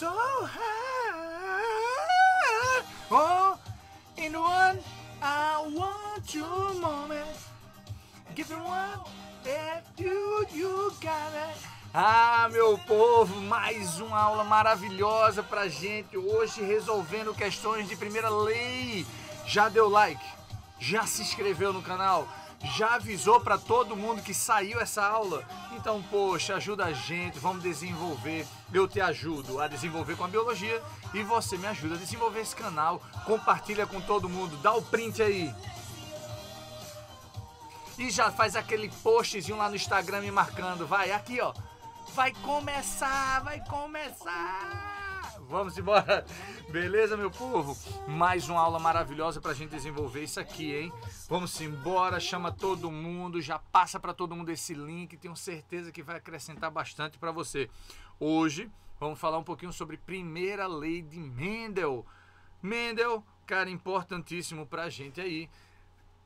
so high. Oh, in one, I want moment. Give me one, if you, you got it. Ah, meu povo, mais uma aula maravilhosa pra gente hoje resolvendo questões de primeira lei. Já deu like? Já se inscreveu no canal? Já avisou para todo mundo que saiu essa aula? Então, poxa, ajuda a gente, vamos desenvolver eu te ajudo a desenvolver com a biologia e você me ajuda a desenvolver esse canal. Compartilha com todo mundo, dá o print aí. E já faz aquele postzinho lá no Instagram me marcando. Vai, aqui ó. Vai começar, vai começar. Vamos embora. Beleza, meu povo? Mais uma aula maravilhosa pra gente desenvolver isso aqui, hein? Vamos embora, chama todo mundo, já passa para todo mundo esse link, tenho certeza que vai acrescentar bastante para você. Hoje vamos falar um pouquinho sobre primeira lei de Mendel. Mendel, cara, importantíssimo para a gente aí.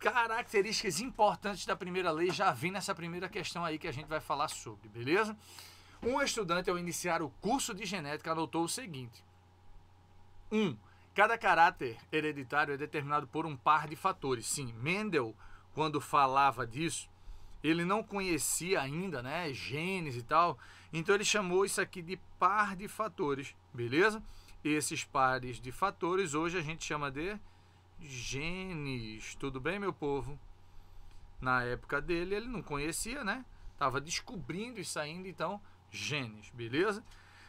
Características importantes da primeira lei já vem nessa primeira questão aí que a gente vai falar sobre, beleza? Um estudante, ao iniciar o curso de genética, anotou o seguinte: 1. Um, cada caráter hereditário é determinado por um par de fatores. Sim, Mendel, quando falava disso, ele não conhecia ainda, né, genes e tal. Então ele chamou isso aqui de par de fatores, beleza? Esses pares de fatores hoje a gente chama de genes. Tudo bem, meu povo? Na época dele ele não conhecia, né? Tava descobrindo isso ainda, então genes, beleza?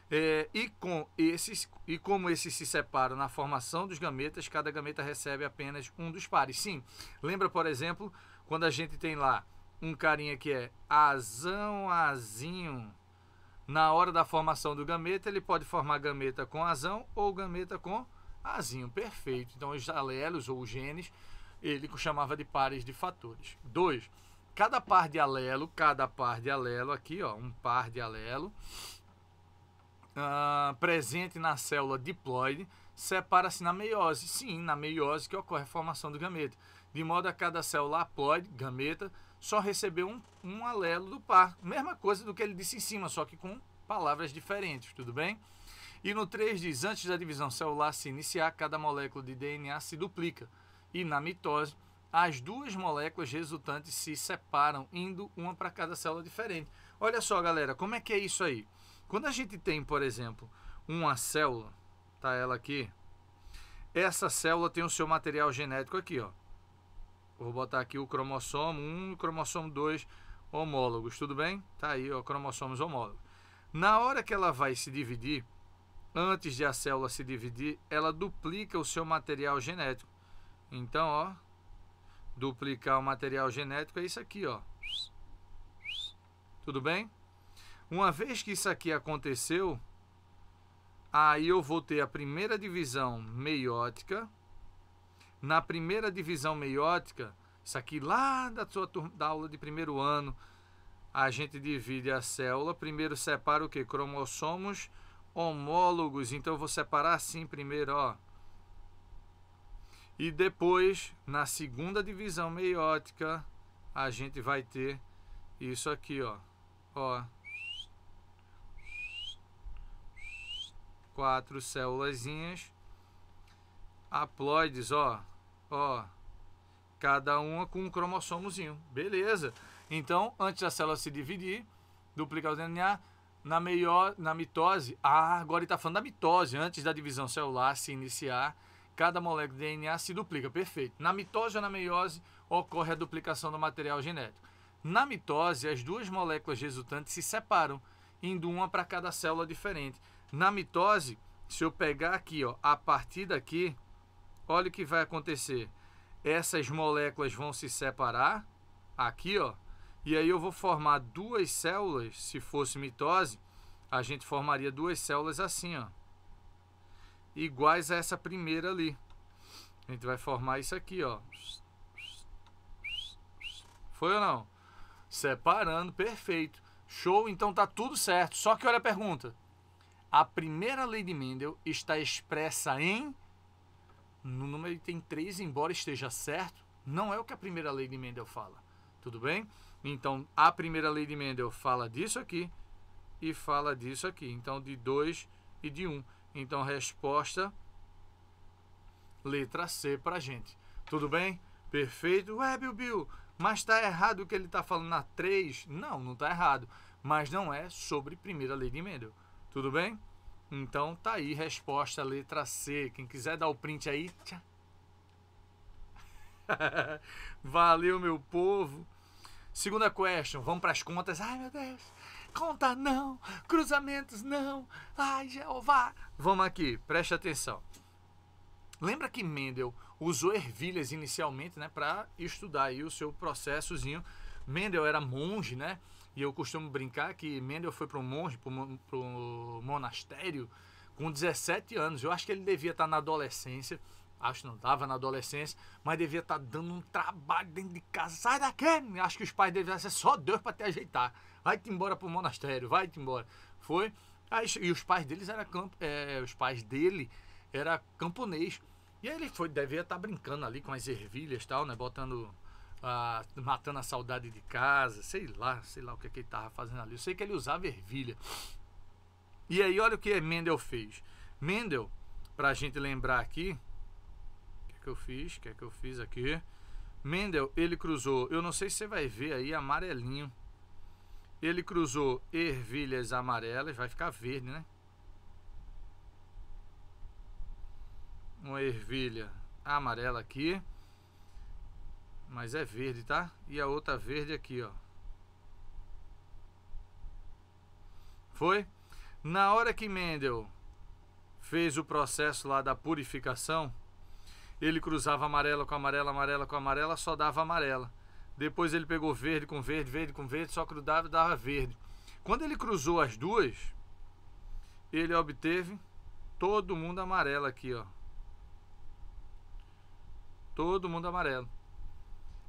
É, e, com esses, e como esses se separam na formação dos gametas, cada gameta recebe apenas um dos pares. Sim, lembra, por exemplo, quando a gente tem lá um carinha que é azão, azinho. Na hora da formação do gameta, ele pode formar gameta com azão ou gameta com azinho. Perfeito. Então, os alelos ou genes, ele chamava de pares de fatores. Dois, cada par de alelo, cada par de alelo aqui, ó, um par de alelo, uh, presente na célula diploide, separa-se na meiose. Sim, na meiose que ocorre a formação do gameta. De modo a cada célula haploide, gameta, só recebeu um, um alelo do par. Mesma coisa do que ele disse em cima, só que com palavras diferentes, tudo bem? E no 3 diz: antes da divisão celular se iniciar, cada molécula de DNA se duplica. E na mitose, as duas moléculas resultantes se separam, indo uma para cada célula diferente. Olha só, galera, como é que é isso aí? Quando a gente tem, por exemplo, uma célula, tá ela aqui, essa célula tem o seu material genético aqui, ó. Vou botar aqui o cromossomo 1 e o cromossomo 2 homólogos, tudo bem? Tá aí, ó, cromossomos homólogos. Na hora que ela vai se dividir, antes de a célula se dividir, ela duplica o seu material genético. Então, ó, duplicar o material genético é isso aqui, ó. Tudo bem? Uma vez que isso aqui aconteceu, aí eu vou ter a primeira divisão meiótica, na primeira divisão meiótica, isso aqui lá da sua turma, da aula de primeiro ano, a gente divide a célula, primeiro separa o que? Cromossomos homólogos. Então eu vou separar assim primeiro, ó. E depois, na segunda divisão meiótica, a gente vai ter isso aqui, ó. Ó. Quatro célulazinhas haploides, ó. Ó, cada uma com um cromossomozinho. Beleza. Então, antes da célula se dividir, duplicar o DNA, na, meior, na mitose, ah, agora ele está falando da mitose, antes da divisão celular se iniciar, cada molécula de DNA se duplica, perfeito. Na mitose ou na meiose ocorre a duplicação do material genético. Na mitose, as duas moléculas resultantes se separam, indo uma para cada célula diferente. Na mitose, se eu pegar aqui, ó, a partir daqui, olha o que vai acontecer. Essas moléculas vão se separar aqui, ó, e aí eu vou formar duas células, se fosse mitose, a gente formaria duas células assim, ó. Iguais a essa primeira ali. A gente vai formar isso aqui, ó. Foi ou não? Separando, perfeito. Show, então tá tudo certo. Só que olha a pergunta. A primeira lei de Mendel está expressa em no número tem 3, embora esteja certo, não é o que a primeira lei de Mendel fala. Tudo bem? Então, a primeira lei de Mendel fala disso aqui e fala disso aqui. Então, de 2 e de 1. Um. Então, resposta letra C para gente. Tudo bem? Perfeito. Ué, Bill, Bill, mas está errado o que ele está falando na 3? Não, não está errado. Mas não é sobre primeira lei de Mendel. Tudo bem? Então tá aí, resposta letra C. Quem quiser dar o print aí. Tchá. Valeu, meu povo. Segunda question, vamos para as contas. Ai, meu Deus. Conta não, cruzamentos não. Ai, Jeová. Vamos aqui, preste atenção. Lembra que Mendel usou ervilhas inicialmente, né, para estudar aí o seu processozinho. Mendel era monge, né? E eu costumo brincar que Mendel foi para um monge, para um monastério, com 17 anos. Eu acho que ele devia estar tá na adolescência. Acho que não estava na adolescência, mas devia estar tá dando um trabalho dentro de casa. Sai daqui! Acho que os pais deviam ser só Deus para te ajeitar. Vai-te embora para o monastério, vai-te embora. Foi. Aí, e os pais deles era campo, é, os pais dele era camponês. E aí ele foi, devia estar tá brincando ali com as ervilhas e tal, né? Botando ah, matando a saudade de casa, sei lá, sei lá o que, é que ele estava fazendo ali. Eu sei que ele usava ervilha. E aí, olha o que Mendel fez. Mendel, para a gente lembrar aqui, o que, é que eu fiz? O que é que eu fiz aqui? Mendel, ele cruzou, eu não sei se você vai ver aí, amarelinho. Ele cruzou ervilhas amarelas, vai ficar verde, né? Uma ervilha amarela aqui mas é verde, tá? E a outra verde aqui, ó. Foi? Na hora que Mendel fez o processo lá da purificação, ele cruzava amarela com amarela, amarela com amarela, só dava amarela. Depois ele pegou verde com verde, verde com verde, só cruzava e dava verde. Quando ele cruzou as duas, ele obteve todo mundo amarelo aqui, ó. Todo mundo amarelo.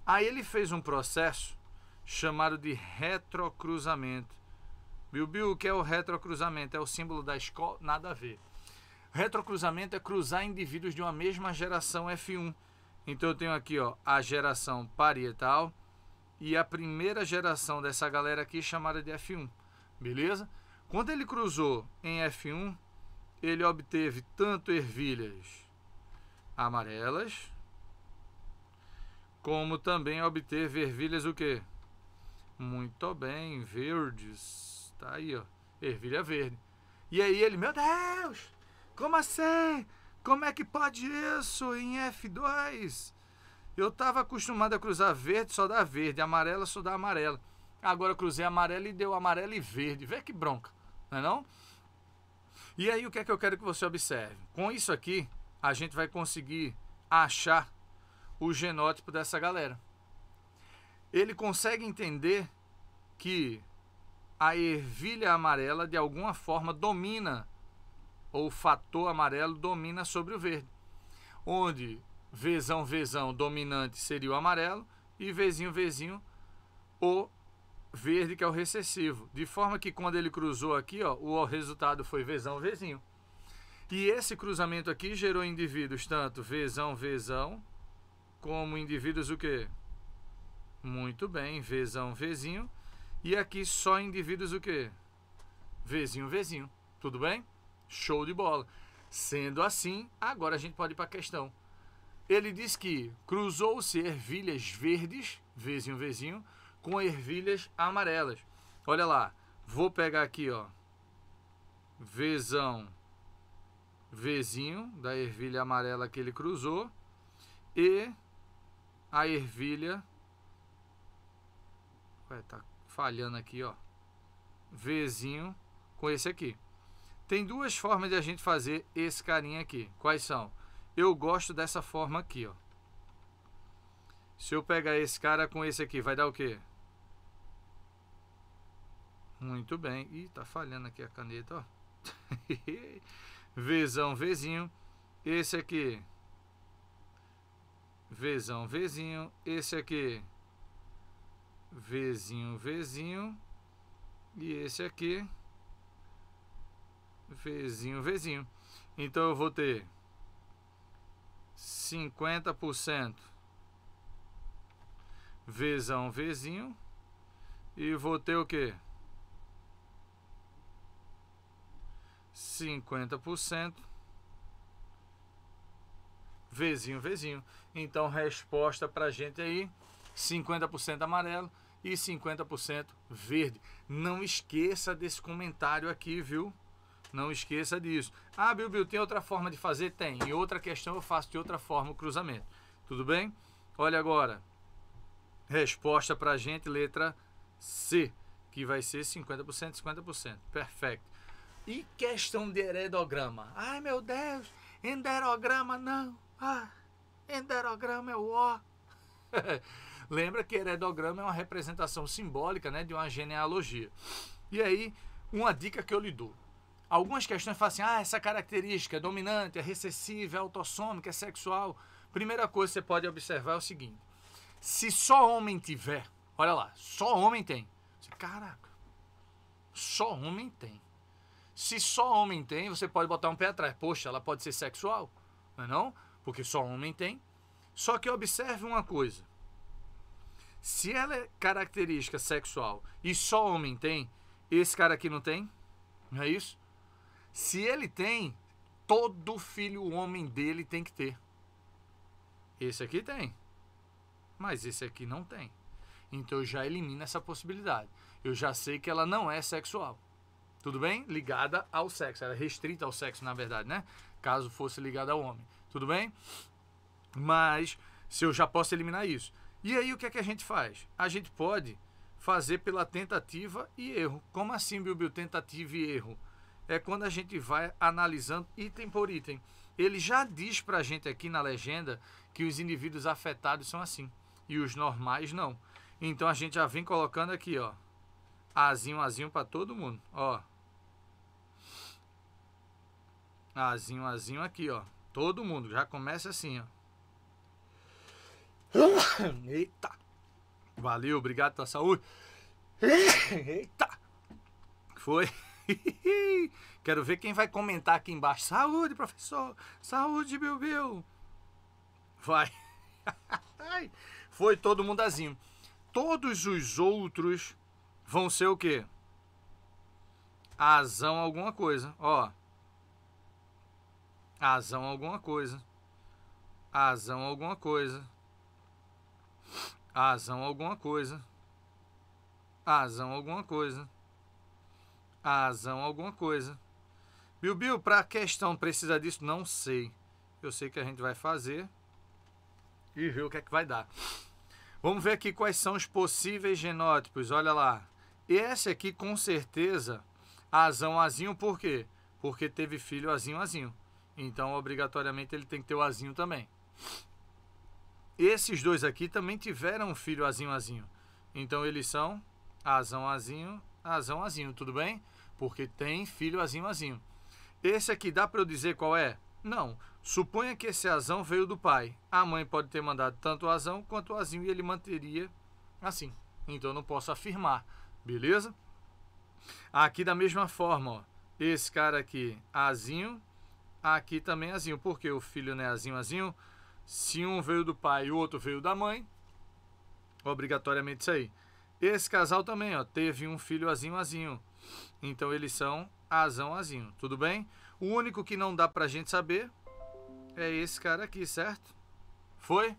Aí ele fez um processo chamado de retrocruzamento. Biu-biu, o que é o retrocruzamento? É o símbolo da escola, nada a ver. Retrocruzamento é cruzar indivíduos de uma mesma geração F1. Então eu tenho aqui ó, a geração parietal e a primeira geração dessa galera aqui chamada de F1. Beleza? Quando ele cruzou em F1, ele obteve tanto ervilhas amarelas como também obter ervilhas o quê? Muito bem, verdes. Tá aí, ó. Ervilha verde. E aí ele, meu Deus, como assim? Como é que pode isso em F2? Eu estava acostumado a cruzar verde, só da verde, amarela, só da amarela. Agora eu cruzei amarela e deu amarela e verde. Vê que bronca, não é não? E aí o que é que eu quero que você observe? Com isso aqui, a gente vai conseguir achar o genótipo dessa galera. Ele consegue entender que a ervilha amarela de alguma forma domina, ou o fator amarelo domina sobre o verde. Onde vezão, vezão dominante seria o amarelo e vezinho, vezinho o verde, que é o recessivo. De forma que quando ele cruzou aqui, ó, o resultado foi vezão, vezinho. E esse cruzamento aqui gerou indivíduos tanto vezão, vezão, como indivíduos o quê? Muito bem, vezão, vezinho. E aqui só indivíduos o quê? Vezinho, vezinho. Tudo bem? Show de bola. Sendo assim, agora a gente pode ir para a questão. Ele diz que cruzou-se ervilhas verdes, vezinho, vezinho, com ervilhas amarelas. Olha lá, vou pegar aqui, ó. Vezão, vezinho, da ervilha amarela que ele cruzou. E a ervilha. Ué, tá falhando aqui, ó. Vzinho com esse aqui. Tem duas formas de a gente fazer esse carinha aqui. Quais são? Eu gosto dessa forma aqui, ó. Se eu pegar esse cara com esse aqui, vai dar o quê? Muito bem. Ih, tá falhando aqui a caneta, ó. Vzão, Vzinho. Esse aqui, Vzão, Vzinho. Esse aqui. Vzinho, Vzinho. E esse aqui. Vzinho, Vzinho. Então eu vou ter 50% Vzão, Vzinho. E vou ter o quê? cento Vzinho, Vzinho. Então, resposta para gente aí: 50% amarelo e 50% verde. Não esqueça desse comentário aqui, viu? Não esqueça disso. Ah, Bilbil, tem outra forma de fazer? Tem. E outra questão eu faço de outra forma o cruzamento. Tudo bem? Olha agora. Resposta para gente, letra C, que vai ser 50%, 50%. Perfeito. E questão de heredograma? Ai, meu Deus, heredograma não. Ah, enderograma é o ó. Lembra que heredograma é uma representação simbólica né, de uma genealogia. E aí, uma dica que eu lhe dou. Algumas questões falam assim: ah, essa característica é dominante, é recessiva, é autossômica, é sexual. Primeira coisa que você pode observar é o seguinte: se só homem tiver, olha lá, só homem tem. Você, Caraca, só homem tem. Se só homem tem, você pode botar um pé atrás. Poxa, ela pode ser sexual, não é não? porque só homem tem. Só que observe uma coisa. Se ela é característica sexual e só homem tem, esse cara aqui não tem? Não é isso? Se ele tem, todo filho homem dele tem que ter. Esse aqui tem, mas esse aqui não tem. Então eu já elimino essa possibilidade. Eu já sei que ela não é sexual. Tudo bem? Ligada ao sexo. Ela é restrita ao sexo, na verdade, né? Caso fosse ligada ao homem tudo bem? Mas se eu já posso eliminar isso. E aí o que é que a gente faz? A gente pode fazer pela tentativa e erro. Como assim, Bilbil, tentativa e erro? É quando a gente vai analisando item por item. Ele já diz para a gente aqui na legenda que os indivíduos afetados são assim e os normais não. Então a gente já vem colocando aqui, ó, azinho, azinho para todo mundo, ó. Azinho, azinho aqui, ó. Todo mundo, já começa assim, ó. Eita! Valeu, obrigado pela saúde. Eita! Foi. Quero ver quem vai comentar aqui embaixo. Saúde, professor! Saúde, Bill Bill! Vai. Foi todo mundo azinho. Todos os outros vão ser o quê? Azão alguma coisa. Ó. Azão alguma coisa. Azão alguma coisa. Azão alguma coisa. Azão alguma coisa. Azão alguma coisa. bilbil para a questão precisa disso? Não sei. Eu sei que a gente vai fazer e ver o que é que vai dar. Vamos ver aqui quais são os possíveis genótipos. Olha lá. Esse aqui, com certeza, azão, azinho, por quê? Porque teve filho, azinho, azinho. Então, obrigatoriamente, ele tem que ter o azinho também. Esses dois aqui também tiveram um filho azinho azinho. Então, eles são azão azinho, azão azinho, tudo bem? Porque tem filho azinho azinho. Esse aqui dá para eu dizer qual é? Não. Suponha que esse azão veio do pai. A mãe pode ter mandado tanto o azão quanto o azinho e ele manteria assim. Então eu não posso afirmar, beleza? Aqui da mesma forma, ó. Esse cara aqui, azinho, Aqui também azinho, porque o filho não é azinho, azinho. Se um veio do pai e o outro veio da mãe, obrigatoriamente isso aí. Esse casal também, ó, teve um filho azinho, azinho. Então eles são azão, azinho, tudo bem? O único que não dá pra gente saber é esse cara aqui, certo? Foi?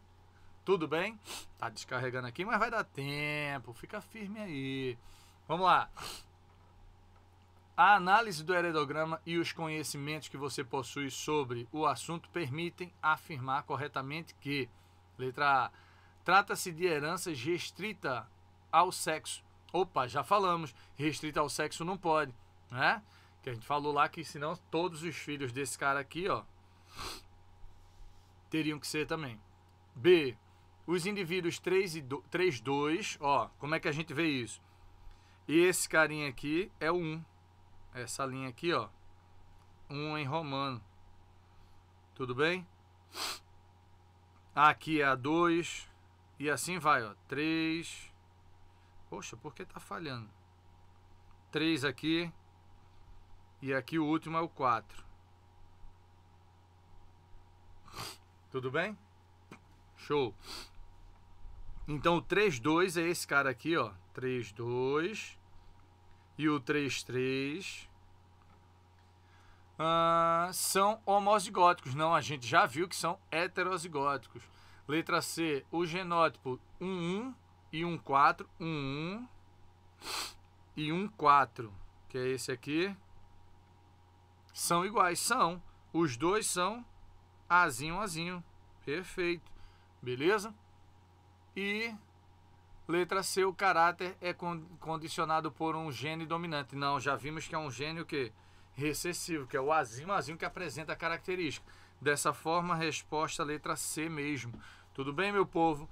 Tudo bem? Tá descarregando aqui, mas vai dar tempo. Fica firme aí. Vamos lá. A análise do heredograma e os conhecimentos que você possui sobre o assunto permitem afirmar corretamente que, letra A, trata-se de heranças restrita ao sexo. Opa, já falamos, restrita ao sexo não pode, né? Que a gente falou lá que senão todos os filhos desse cara aqui, ó, teriam que ser também. B, os indivíduos 3 e 3, 2, ó, como é que a gente vê isso? Esse carinha aqui é o 1 essa linha aqui, ó, um em romano. Tudo bem? Aqui é a 2 e assim vai, ó, 3. Poxa, por que tá falhando? 3 aqui e aqui o último é o 4. Tudo bem? Show. Então o 3 2 é esse cara aqui, ó, 3 2 e o 33 uh, ah, são homozigóticos. Não, a gente já viu que são heterozigóticos. Letra C, o genótipo 11 e 1-4, e 14, que é esse aqui, são iguais. São, os dois são Azinho, Azinho. Perfeito. Beleza? E Letra C, o caráter é condicionado por um gene dominante. Não, já vimos que é um gene o quê? recessivo, que é o azinho, azinho que apresenta a característica. Dessa forma, resposta letra C mesmo. Tudo bem, meu povo?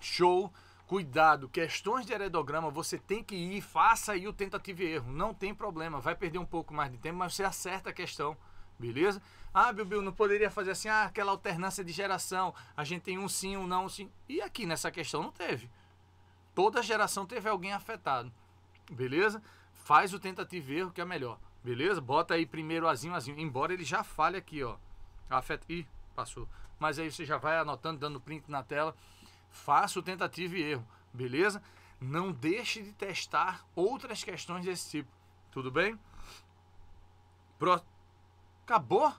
Show! Cuidado, questões de heredograma você tem que ir, faça aí o tentativa e erro, não tem problema, vai perder um pouco mais de tempo, mas você acerta a questão. Beleza? Ah, Bilbil, não poderia fazer assim, ah, aquela alternância de geração. A gente tem um sim, um não, um sim. E aqui nessa questão não teve. Toda geração teve alguém afetado. Beleza? Faz o tentativo erro que é melhor. Beleza? Bota aí primeiro azinho, azinho. Embora ele já fale aqui, ó. Afeta... Ih, passou. Mas aí você já vai anotando, dando print na tela. Faça o tentativo e erro. Beleza? Não deixe de testar outras questões desse tipo. Tudo bem? Próximo. Acabou?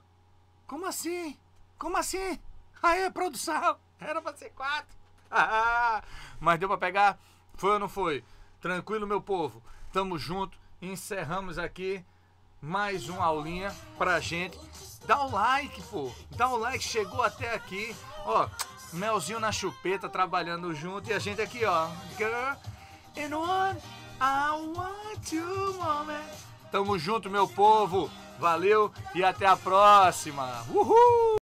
Como assim? Como assim? Aê, produção! Era pra ser quatro. Ah, mas deu pra pegar? Foi ou não foi? Tranquilo, meu povo. Tamo junto. Encerramos aqui mais uma aulinha pra gente. Dá o like, pô. Dá o like, chegou até aqui. Ó, melzinho na chupeta, trabalhando junto. E a gente aqui, ó. Girl, in one, I want you, moment. Tamo junto, meu povo. Valeu e até a próxima. Uhul!